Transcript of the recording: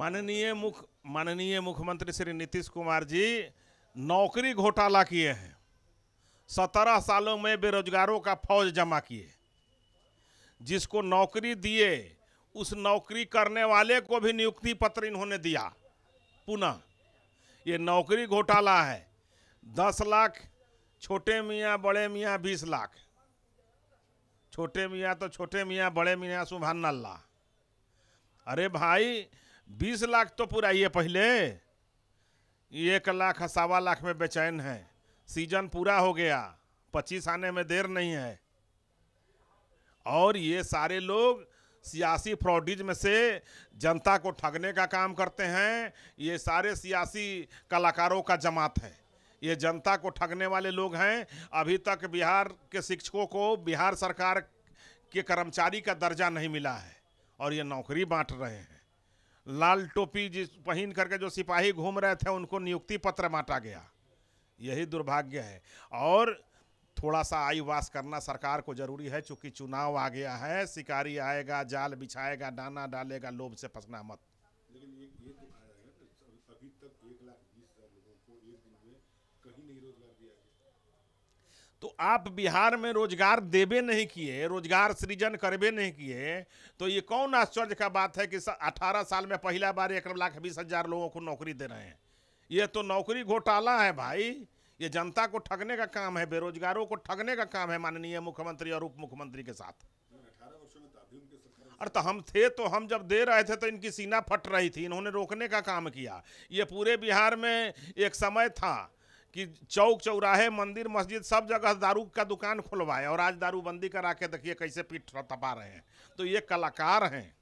माननीय मुख माननीय मुख्यमंत्री श्री नीतीश कुमार जी नौकरी घोटाला किए हैं सत्रह सालों में बेरोजगारों का फौज जमा किए जिसको नौकरी दिए उस नौकरी करने वाले को भी नियुक्ति पत्र इन्होंने दिया पुनः ये नौकरी घोटाला है दस लाख छोटे मियाँ बड़े मियाँ बीस लाख छोटे मियाँ तो छोटे मियाँ बड़े मियाँ सुबहानल्ला अरे भाई बीस लाख तो पुराइए पहले एक लाख सवा लाख में बेचैन है सीजन पूरा हो गया पच्चीस आने में देर नहीं है और ये सारे लोग सियासी फ्रॉडिज में से जनता को ठगने का काम करते हैं ये सारे सियासी कलाकारों का जमात है ये जनता को ठगने वाले लोग हैं अभी तक बिहार के शिक्षकों को बिहार सरकार के कर्मचारी का दर्जा नहीं मिला है और ये नौकरी बांट रहे हैं लाल टोपी जिस पहन करके जो सिपाही घूम रहे थे उनको नियुक्ति पत्र बांटा गया यही दुर्भाग्य है और थोड़ा सा आई वास करना सरकार को जरूरी है चूंकि चुनाव आ गया है शिकारी आएगा जाल बिछाएगा दाना डालेगा लोभ से फंसना मत लेकिन ये, ये तो, तो अभी तक एक लाख बीस हजार लोगों को एक दिन में कहीं नहीं रोजगार दिया गया तो आप बिहार में रोजगार देवे नहीं किए रोजगार सृजन करबे नहीं किए तो ये कौन आश्चर्य का बात है कि अठारह साल में पहला बार एक लाख बीस हजार लोगों को नौकरी दे रहे हैं ये तो नौकरी घोटाला है भाई ये जनता को ठगने का काम है बेरोजगारों को ठगने का काम है माननीय मुख्यमंत्री और उप मुख्यमंत्री के साथ अरे तो हम थे तो हम जब दे रहे थे तो इनकी सीना फट रही थी इन्होंने रोकने का काम किया ये पूरे बिहार में एक समय था कि चौक चौराहे मंदिर मस्जिद सब जगह दारू का दुकान खुलवाए और आज दारूबंदी करा के देखिए कैसे पीठ थपा रहे हैं तो ये कलाकार हैं